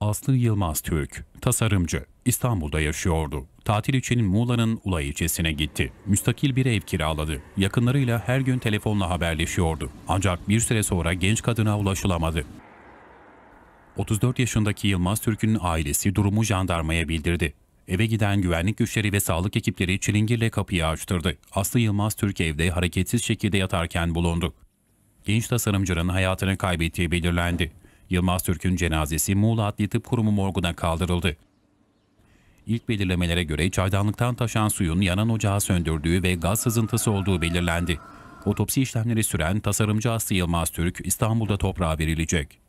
Aslı Yılmaz Türk, tasarımcı, İstanbul'da yaşıyordu. Tatil için Muğla'nın Ulay ilçesine gitti. Müstakil bir ev kiraladı. Yakınlarıyla her gün telefonla haberleşiyordu. Ancak bir süre sonra genç kadına ulaşılamadı. 34 yaşındaki Yılmaz Türk'ün ailesi durumu jandarmaya bildirdi. Eve giden güvenlik güçleri ve sağlık ekipleri çilingirle kapıyı açtırdı. Aslı Yılmaz Türk evde hareketsiz şekilde yatarken bulundu. Genç tasarımcının hayatını kaybettiği belirlendi. Yılmaz Türk'ün cenazesi Muğla Adli Tıp Kurumu morguna kaldırıldı. İlk belirlemelere göre çaydanlıktan taşan suyun yanan ocağı söndürdüğü ve gaz sızıntısı olduğu belirlendi. Otopsi işlemleri süren tasarımcı Aslı Yılmaz Türk İstanbul'da toprağa verilecek.